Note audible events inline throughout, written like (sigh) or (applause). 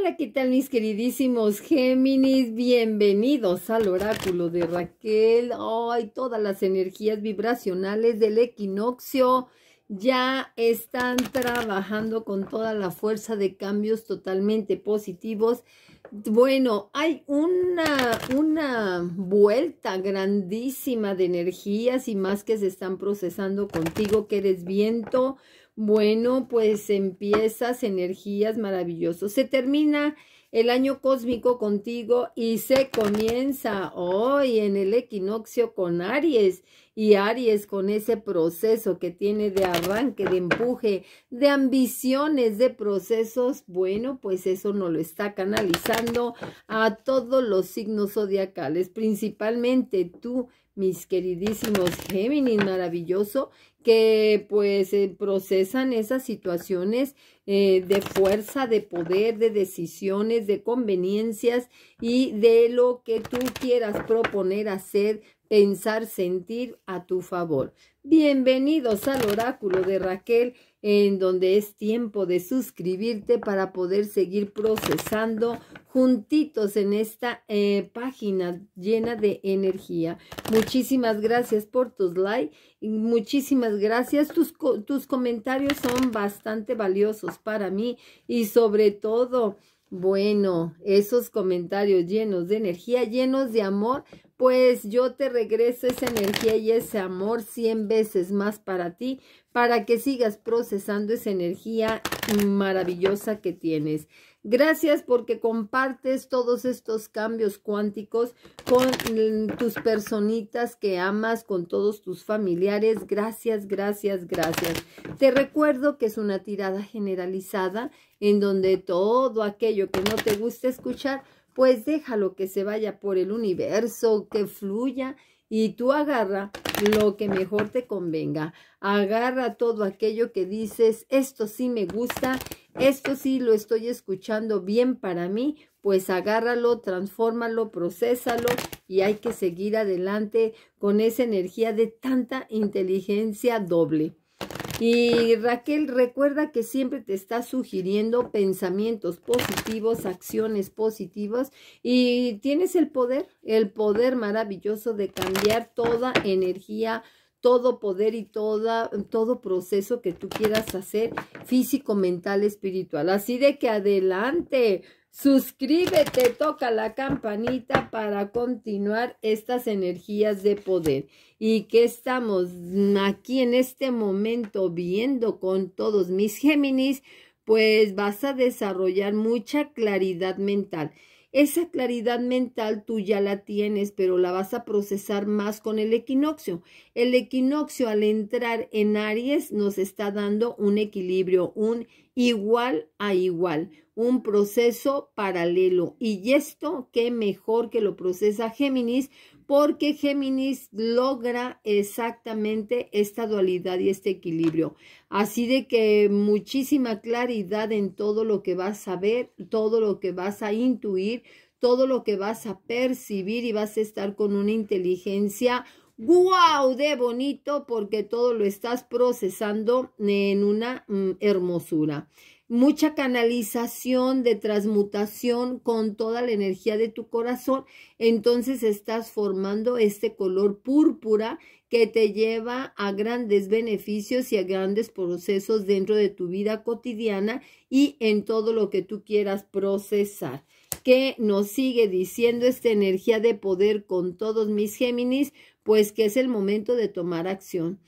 Hola, ¿qué tal mis queridísimos Géminis? Bienvenidos al oráculo de Raquel. Hoy todas las energías vibracionales del equinoccio ya están trabajando con toda la fuerza de cambios totalmente positivos. Bueno, hay una, una vuelta grandísima de energías y más que se están procesando contigo, que eres viento, bueno, pues empiezas energías maravillosas. Se termina el año cósmico contigo y se comienza hoy en el equinoccio con Aries y Aries con ese proceso que tiene de arranque, de empuje, de ambiciones, de procesos, bueno, pues eso nos lo está canalizando a todos los signos zodiacales, principalmente tú, mis queridísimos Géminis, maravilloso, que pues eh, procesan esas situaciones eh, de fuerza, de poder, de decisiones, de conveniencias y de lo que tú quieras proponer hacer pensar, sentir a tu favor. Bienvenidos al oráculo de Raquel, en donde es tiempo de suscribirte para poder seguir procesando juntitos en esta eh, página llena de energía. Muchísimas gracias por tus likes, muchísimas gracias. Tus, tus comentarios son bastante valiosos para mí y sobre todo... Bueno, esos comentarios llenos de energía, llenos de amor, pues yo te regreso esa energía y ese amor 100 veces más para ti, para que sigas procesando esa energía maravillosa que tienes. Gracias porque compartes todos estos cambios cuánticos con mm, tus personitas que amas, con todos tus familiares. Gracias, gracias, gracias. Te recuerdo que es una tirada generalizada en donde todo aquello que no te gusta escuchar pues déjalo que se vaya por el universo, que fluya y tú agarra lo que mejor te convenga. Agarra todo aquello que dices, esto sí me gusta, esto sí lo estoy escuchando bien para mí, pues agárralo, transfórmalo, procésalo y hay que seguir adelante con esa energía de tanta inteligencia doble. Y Raquel, recuerda que siempre te está sugiriendo pensamientos positivos, acciones positivas y tienes el poder, el poder maravilloso de cambiar toda energía todo poder y toda, todo proceso que tú quieras hacer físico, mental, espiritual. Así de que adelante, Suscríbete, toca la campanita para continuar estas energías de poder y que estamos aquí en este momento viendo con todos mis Géminis, pues vas a desarrollar mucha claridad mental. Esa claridad mental tú ya la tienes, pero la vas a procesar más con el equinoccio. El equinoccio al entrar en Aries nos está dando un equilibrio, un igual a igual, un proceso paralelo. Y esto, qué mejor que lo procesa Géminis porque Géminis logra exactamente esta dualidad y este equilibrio. Así de que muchísima claridad en todo lo que vas a ver, todo lo que vas a intuir, todo lo que vas a percibir y vas a estar con una inteligencia ¡Guau! de bonito porque todo lo estás procesando en una mm, hermosura mucha canalización de transmutación con toda la energía de tu corazón, entonces estás formando este color púrpura que te lleva a grandes beneficios y a grandes procesos dentro de tu vida cotidiana y en todo lo que tú quieras procesar. ¿Qué nos sigue diciendo esta energía de poder con todos mis Géminis? Pues que es el momento de tomar acción.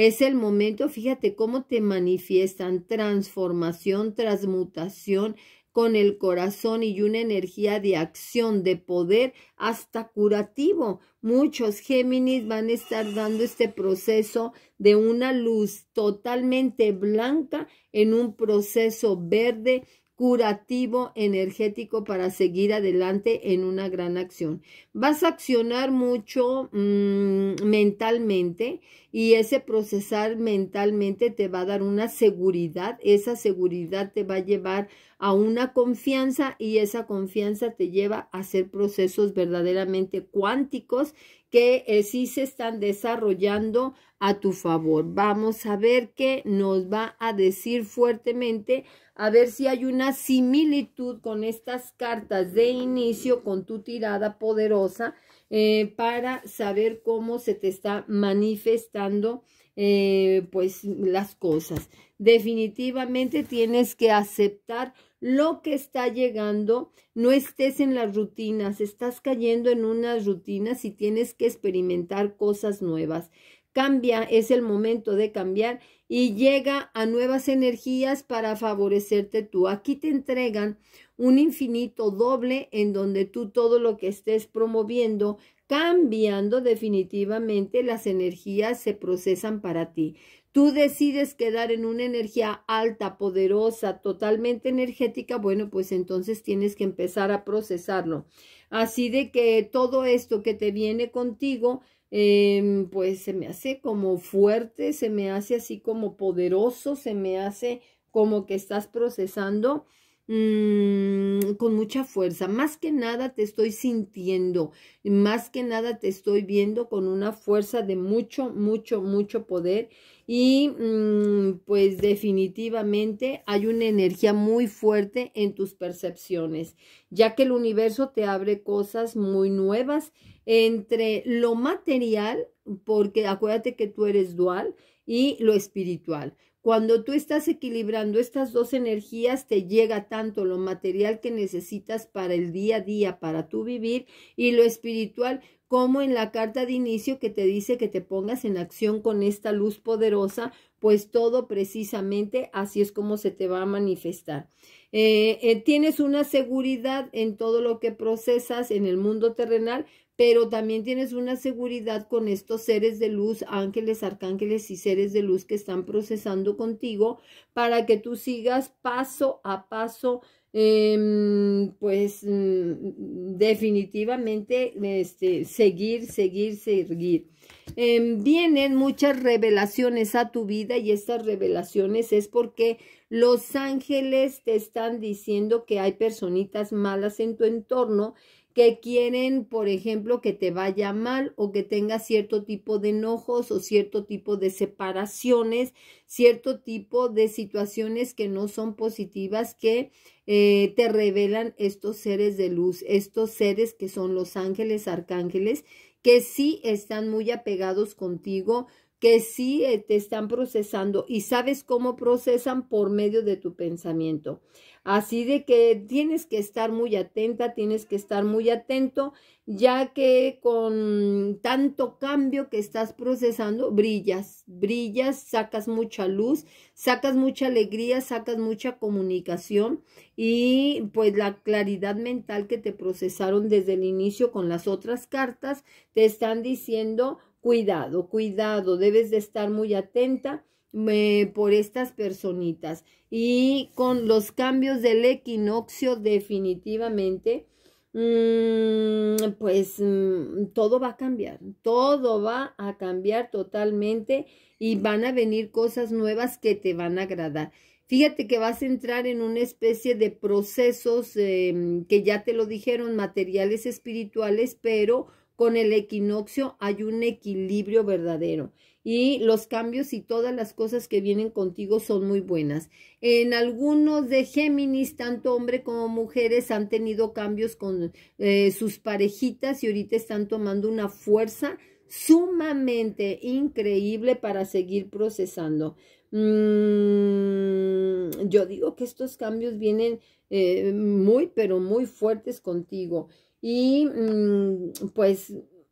Es el momento, fíjate cómo te manifiestan transformación, transmutación con el corazón y una energía de acción, de poder, hasta curativo. Muchos Géminis van a estar dando este proceso de una luz totalmente blanca en un proceso verde curativo energético para seguir adelante en una gran acción. Vas a accionar mucho mm, mentalmente y ese procesar mentalmente te va a dar una seguridad, esa seguridad te va a llevar a una confianza y esa confianza te lleva a hacer procesos verdaderamente cuánticos que eh, sí se están desarrollando a tu favor. Vamos a ver qué nos va a decir fuertemente, a ver si hay una similitud con estas cartas de inicio, con tu tirada poderosa, eh, para saber cómo se te está manifestando eh, pues las cosas. Definitivamente tienes que aceptar lo que está llegando, no estés en las rutinas, estás cayendo en unas rutinas y tienes que experimentar cosas nuevas. Cambia, es el momento de cambiar y llega a nuevas energías para favorecerte tú. Aquí te entregan un infinito doble en donde tú todo lo que estés promoviendo cambiando definitivamente las energías se procesan para ti. Tú decides quedar en una energía alta, poderosa, totalmente energética, bueno, pues entonces tienes que empezar a procesarlo. Así de que todo esto que te viene contigo, em, pues se me hace como fuerte, se me hace así como poderoso, se me hace como que estás procesando Mm, con mucha fuerza. Más que nada te estoy sintiendo, más que nada te estoy viendo con una fuerza de mucho, mucho, mucho poder. Y mm, pues definitivamente hay una energía muy fuerte en tus percepciones, ya que el universo te abre cosas muy nuevas entre lo material, porque acuérdate que tú eres dual, y lo espiritual. Cuando tú estás equilibrando estas dos energías, te llega tanto lo material que necesitas para el día a día, para tu vivir, y lo espiritual, como en la carta de inicio que te dice que te pongas en acción con esta luz poderosa, pues todo precisamente así es como se te va a manifestar. Eh, eh, tienes una seguridad en todo lo que procesas en el mundo terrenal, pero también tienes una seguridad con estos seres de luz, ángeles, arcángeles y seres de luz que están procesando contigo para que tú sigas paso a paso, em, pues mm, definitivamente este, seguir, seguir, seguir. Em, vienen muchas revelaciones a tu vida y estas revelaciones es porque los ángeles te están diciendo que hay personitas malas en tu entorno que quieren, por ejemplo, que te vaya mal o que tengas cierto tipo de enojos o cierto tipo de separaciones, cierto tipo de situaciones que no son positivas que eh, te revelan estos seres de luz, estos seres que son los ángeles, arcángeles, que sí están muy apegados contigo, que sí eh, te están procesando y sabes cómo procesan por medio de tu pensamiento. Así de que tienes que estar muy atenta, tienes que estar muy atento, ya que con tanto cambio que estás procesando, brillas, brillas, sacas mucha luz, sacas mucha alegría, sacas mucha comunicación y pues la claridad mental que te procesaron desde el inicio con las otras cartas te están diciendo cuidado, cuidado, debes de estar muy atenta eh, por estas personitas. Y con los cambios del equinoccio definitivamente, mm, pues mm, todo va a cambiar, todo va a cambiar totalmente y van a venir cosas nuevas que te van a agradar. Fíjate que vas a entrar en una especie de procesos em, que ya te lo dijeron, materiales espirituales, pero con el equinoccio hay un equilibrio verdadero y los cambios y todas las cosas que vienen contigo son muy buenas. En algunos de Géminis, tanto hombres como mujeres han tenido cambios con eh, sus parejitas y ahorita están tomando una fuerza sumamente increíble para seguir procesando. Mm, yo digo que estos cambios vienen eh, muy, pero muy fuertes contigo. Y mm, pues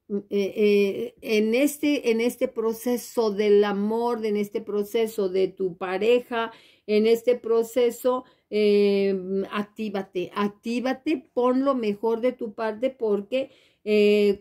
mm, eh, eh, en, este, en este proceso del amor, en este proceso de tu pareja, en este proceso, eh, mm, actívate, actívate, pon lo mejor de tu parte porque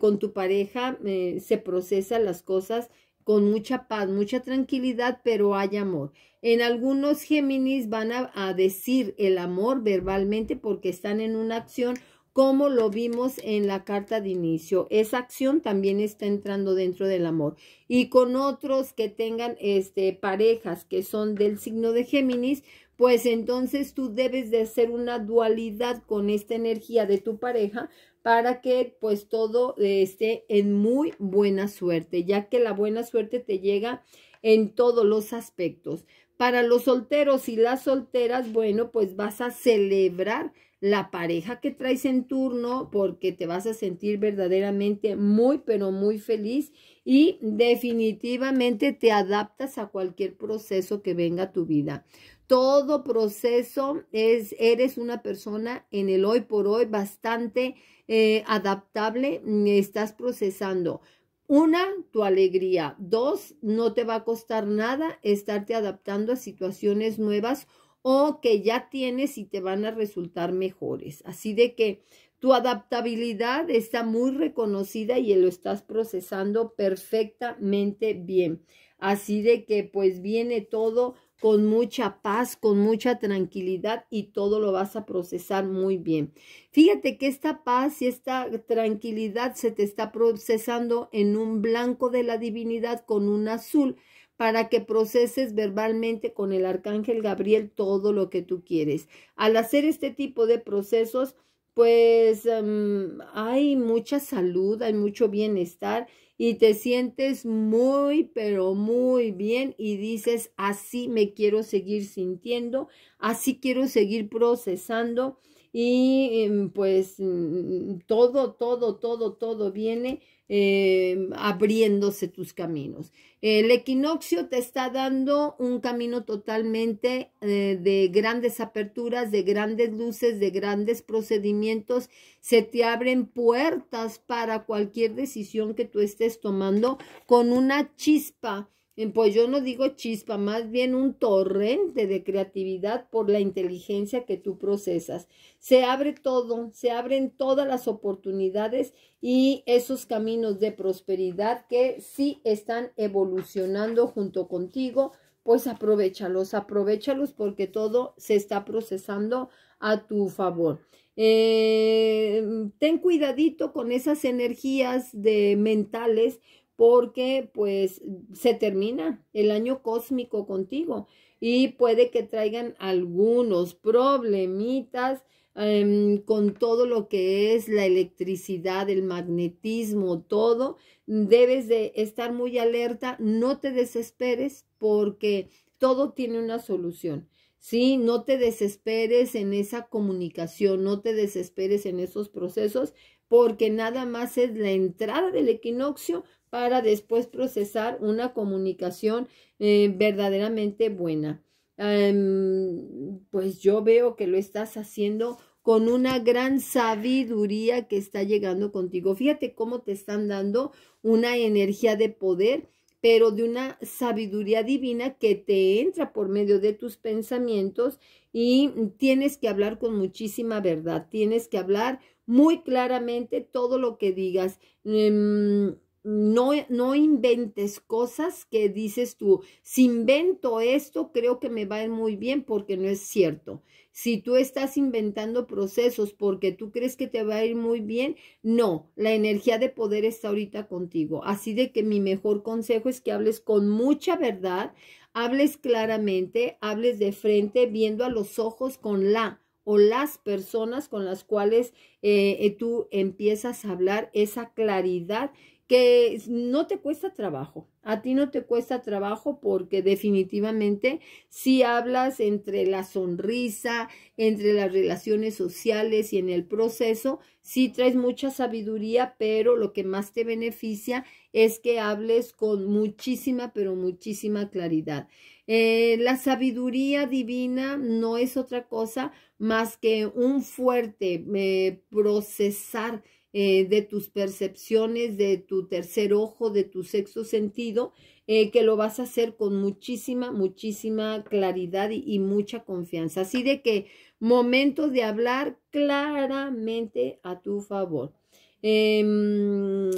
con tu pareja se procesan las cosas con mucha paz, mucha tranquilidad, pero hay amor. En algunos Géminis van a decir el amor verbalmente porque están en una acción como lo vimos en la carta de inicio. Esa acción también está entrando dentro del amor. Y con otros que tengan este, parejas que son del signo de Géminis, pues entonces tú debes de hacer una dualidad con esta energía de tu pareja para que pues todo eh, esté en muy buena suerte, ya que la buena suerte te llega en todos los aspectos. Para los solteros y las solteras, bueno, pues vas a celebrar la pareja que traes en turno porque te vas a sentir verdaderamente muy, pero muy feliz y definitivamente te adaptas a cualquier proceso que venga a tu vida. Todo proceso es, eres una persona en el hoy por hoy bastante eh, adaptable, mm, estás procesando. Una, tu alegría. Dos, no te va a costar nada estarte adaptando a situaciones nuevas o que ya tienes y te van a resultar mejores. Así de que tu adaptabilidad está muy reconocida y lo estás procesando perfectamente bien. Así de que pues viene todo con mucha paz, con mucha tranquilidad y todo lo vas a procesar muy bien. Fíjate que esta paz y esta tranquilidad se te está procesando en un blanco de la divinidad con un azul para que proceses verbalmente con el arcángel Gabriel todo lo que tú quieres. Al hacer este tipo de procesos, pues em, hay mucha salud, hay mucho bienestar y te sientes muy, pero muy bien y dices, así me quiero seguir sintiendo, así quiero seguir procesando y em, pues mm, todo, todo, todo, todo viene Em, abriéndose tus caminos. El equinoccio te está dando un camino totalmente eh, de grandes aperturas, de grandes luces, de grandes procedimientos. Se te abren puertas para cualquier decisión que tú estés tomando con una chispa pues yo no digo chispa, más bien un torrente de creatividad por la inteligencia que tú procesas. Se abre todo, se abren todas las oportunidades y esos caminos de prosperidad que sí están evolucionando junto contigo, pues aprovechalos, aprovechalos porque todo se está procesando a tu favor. Eh, ten cuidadito con esas energías de mentales porque pues se termina el año cósmico contigo y puede que traigan algunos problemitas em, con todo lo que es la electricidad, el magnetismo, todo. Debes de estar muy alerta, no te desesperes porque todo tiene una solución. ¿sí? No te desesperes en esa comunicación, no te desesperes en esos procesos, porque nada más es la entrada del equinoccio para después procesar una comunicación eh, verdaderamente buena. Em, pues yo veo que lo estás haciendo con una gran sabiduría que está llegando contigo. Fíjate cómo te están dando una energía de poder, pero de una sabiduría divina que te entra por medio de tus pensamientos y tienes que hablar con muchísima verdad, tienes que hablar muy claramente todo lo que digas. Em, no, no, inventes cosas que dices tú, si invento esto, creo que me va a ir muy bien porque no es cierto. Si tú estás inventando procesos porque tú crees que te va a ir muy bien, no, la energía de poder está ahorita contigo. Así de que mi mejor consejo es que hables con mucha verdad, hables claramente, hables de frente, viendo a los ojos con la o las personas con las cuales eh, eh, tú empiezas a hablar esa claridad que no te cuesta trabajo. A ti no te cuesta trabajo porque definitivamente si hablas entre la sonrisa, entre las relaciones sociales y en el proceso, si traes mucha sabiduría, pero lo que más te beneficia es que hables con muchísima, pero muchísima claridad. Eh, la sabiduría divina no es otra cosa más que un fuerte eh, procesar eh, de tus percepciones, de tu tercer ojo, de tu sexto sentido, eh, que lo vas a hacer con muchísima, muchísima claridad y, mucha confianza. Así de que momento de hablar claramente a tu favor. Em,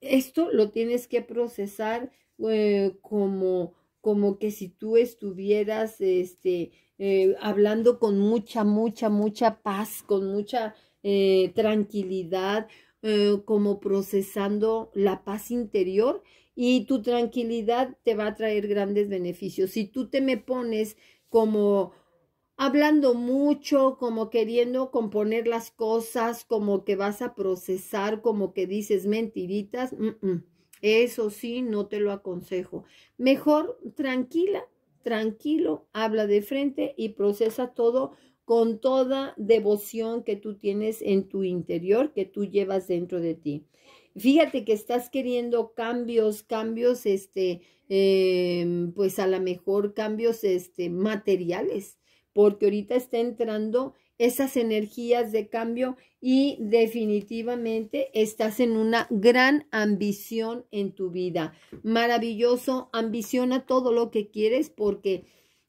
esto lo tienes que procesar eh, como, como que si tú estuvieras este, hablando con mucha, mucha, mucha paz, con mucha eh, tranquilidad, eh, como procesando la paz interior y tu tranquilidad te va a traer grandes beneficios. Si tú te me pones como hablando mucho, como queriendo componer las cosas, como que vas a procesar, como que dices mentiritas, eso sí, no te lo aconsejo. Mejor tranquila, tranquilo, habla de frente y procesa todo con toda devoción que tú tienes en tu interior, que tú llevas dentro de ti. Fíjate que estás queriendo cambios, cambios, este, em, pues a lo mejor cambios este, materiales, porque ahorita está entrando esas energías de cambio y definitivamente estás en una gran ambición en tu vida. Maravilloso, ambiciona todo lo que quieres porque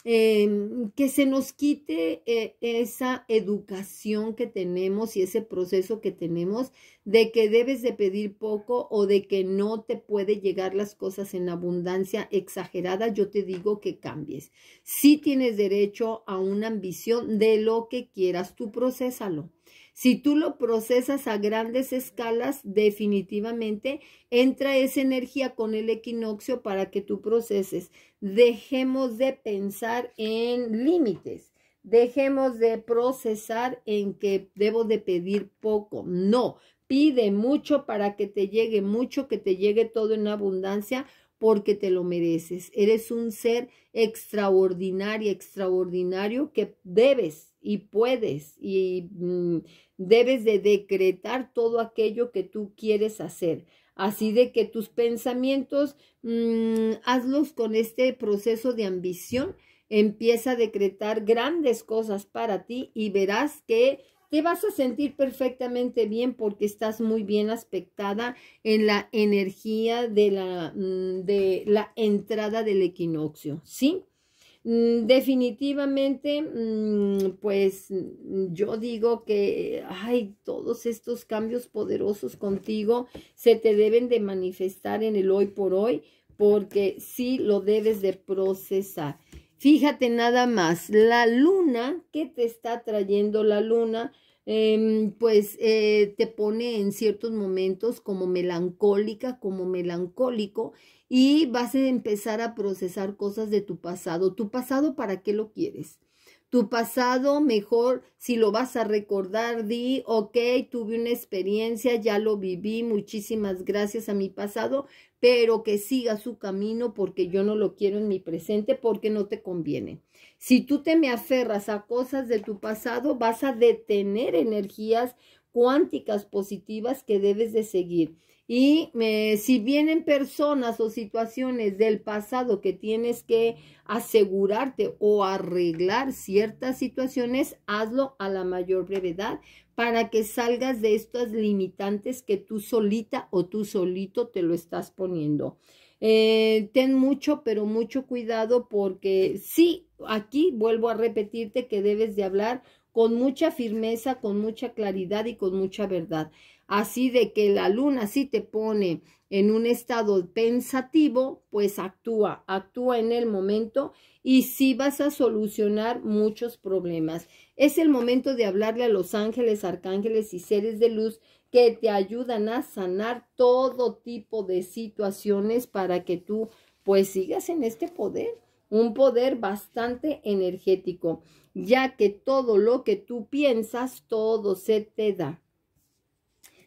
Em, que se nos quite eh, esa educación que tenemos y ese proceso que tenemos de que debes de pedir poco o de que no te puede llegar las cosas en abundancia exagerada, yo te digo que cambies. Si tienes derecho a una ambición de lo que quieras, tú procesalo. Si tú lo procesas a grandes escalas, definitivamente entra esa energía con el equinoccio para que tú proceses. Dejemos de pensar en límites. Dejemos de procesar en que debo de pedir poco. No, pide mucho para que te llegue mucho, que te llegue todo en abundancia porque te lo mereces. Eres un ser extraordinario, extraordinario que debes y puedes y mm, debes de decretar todo aquello que tú quieres hacer. Así de que tus pensamientos, mm, hazlos con este proceso de ambición. Empieza a decretar grandes cosas para ti y verás que te vas a sentir perfectamente bien porque estás muy bien aspectada en la energía de la, mm, entrada del equinoccio, ¿sí? Mm, definitivamente, mm, pues yo digo que, ay, todos estos cambios poderosos contigo se te deben de manifestar en el hoy por hoy porque sí lo debes de procesar. Fíjate nada más, la luna, ¿qué te está trayendo la luna? Em, pues eh, te pone en ciertos momentos como melancólica, como melancólico, y vas a empezar a procesar cosas de tu pasado. ¿Tu pasado para qué lo quieres? Tu pasado, mejor si lo vas a recordar, di, ok, tuve una experiencia, ya lo viví, muchísimas gracias a mi pasado, pero que siga su camino porque yo no lo quiero en mi presente porque no te conviene. Si tú te me aferras a cosas de tu pasado, vas a detener energías cuánticas positivas que debes de seguir. Y eh, si vienen personas o situaciones del pasado que tienes que asegurarte o arreglar ciertas situaciones, hazlo a la mayor brevedad para que salgas de estas limitantes que tú solita o tú solito te lo estás poniendo. Eh, ten mucho, pero mucho cuidado porque sí, aquí vuelvo a repetirte que debes de hablar con mucha firmeza, con mucha claridad y con mucha verdad. Así de que la luna si te pone en un estado pensativo, pues actúa, actúa en el momento y sí vas a solucionar muchos problemas. Es el momento de hablarle a los ángeles, arcángeles y seres de luz que te ayudan a sanar todo tipo de situaciones para que tú pues sigas en este poder, un poder bastante energético, ya que todo lo que tú piensas, todo se te da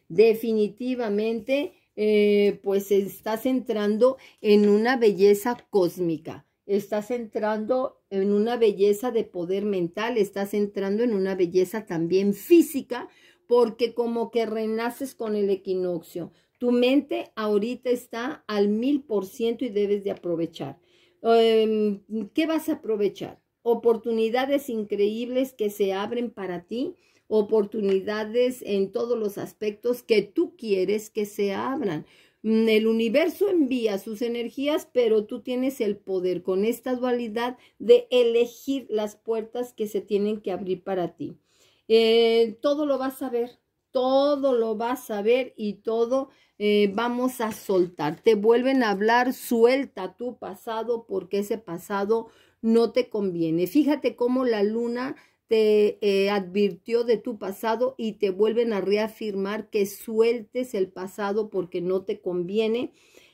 definitivamente eh, pues estás entrando en una belleza cósmica, estás entrando en una belleza de poder mental, estás entrando en una belleza también física, porque como que renaces con el equinoccio. Tu mente ahorita está al mil por ciento y debes de aprovechar. Em, ¿Qué vas a aprovechar? Oportunidades increíbles que se abren para ti oportunidades en todos los aspectos que tú quieres que se abran. Mm, el universo envía sus energías, pero tú tienes el poder con esta dualidad de elegir las puertas que se tienen que abrir para ti. Eh, todo lo vas a ver, todo lo vas a ver y todo eh, vamos a soltar. Te vuelven a hablar, suelta tu pasado porque ese pasado no te conviene. Fíjate cómo la luna te eh, advirtió de tu pasado y te vuelven a reafirmar que sueltes el pasado porque no te conviene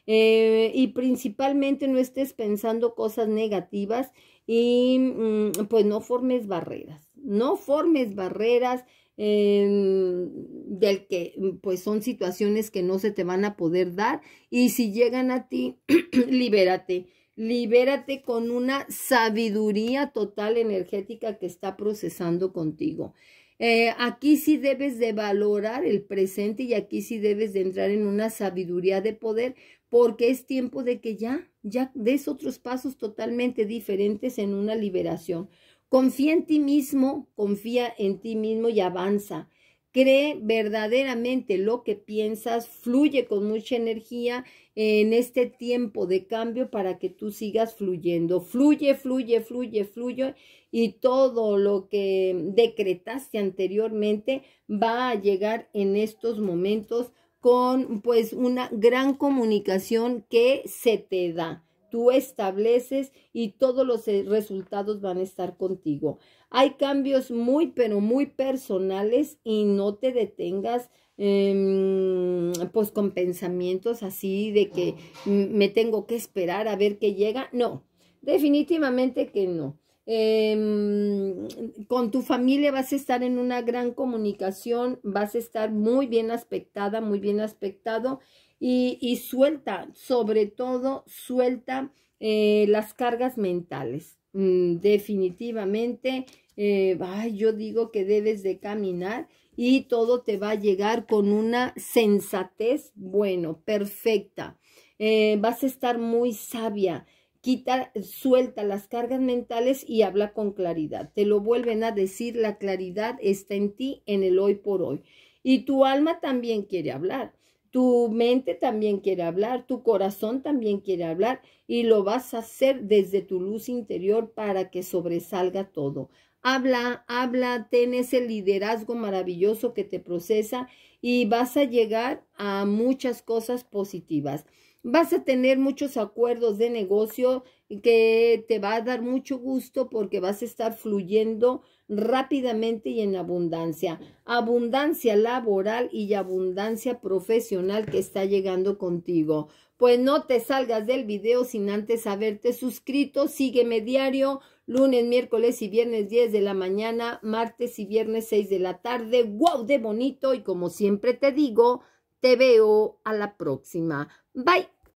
eh, y principalmente no estés pensando cosas negativas y mm, pues no formes barreras, no formes barreras em, del que mm, pues son situaciones que no se te van a poder dar y si llegan a ti, (clears throat) libérate. Libérate con una sabiduría total energética que está procesando contigo. Eh, aquí sí debes de valorar el presente y aquí sí debes de entrar en una sabiduría de poder porque es tiempo de que ya, ya des otros pasos totalmente diferentes en una liberación. Confía en ti mismo, confía en ti mismo y avanza cree verdaderamente lo que piensas, fluye con mucha energía en este tiempo de cambio para que tú sigas fluyendo. Fluye, fluye, fluye, fluye y todo lo que decretaste anteriormente va a llegar en estos momentos con pues una gran comunicación que se te da tú estableces y todos los resultados van a estar contigo. Hay cambios muy, pero muy personales y no te detengas. Em, pues con pensamientos así de que me tengo que esperar a ver qué llega. No, definitivamente que no. Em, con tu familia vas a estar en una gran comunicación, vas a estar muy bien aspectada, muy bien aspectado y, suelta, sobre todo suelta eh, las cargas mentales. Mm, definitivamente eh, yo digo que debes de caminar y todo te va a llegar con una sensatez, bueno, perfecta. Eh, vas a estar muy sabia. Quita, suelta las cargas mentales y habla con claridad. Te lo vuelven a decir, la claridad está en ti en el hoy por hoy. Y tu alma también quiere hablar. Tu mente también quiere hablar, tu corazón también quiere hablar y lo vas a hacer desde tu luz interior para que sobresalga todo. Habla, habla, ten ese liderazgo maravilloso que te procesa y vas a llegar a muchas cosas positivas. Vas a tener muchos acuerdos de negocio que te va a dar mucho gusto porque vas a estar fluyendo rápidamente y en abundancia. Abundancia laboral y abundancia profesional que está llegando contigo. Pues no te salgas del video sin antes haberte suscrito. Sígueme diario, lunes, miércoles y viernes 10 de la mañana, martes y viernes 6 de la tarde. ¡Wow! De bonito. Y como siempre te digo, te veo a la próxima. Bye.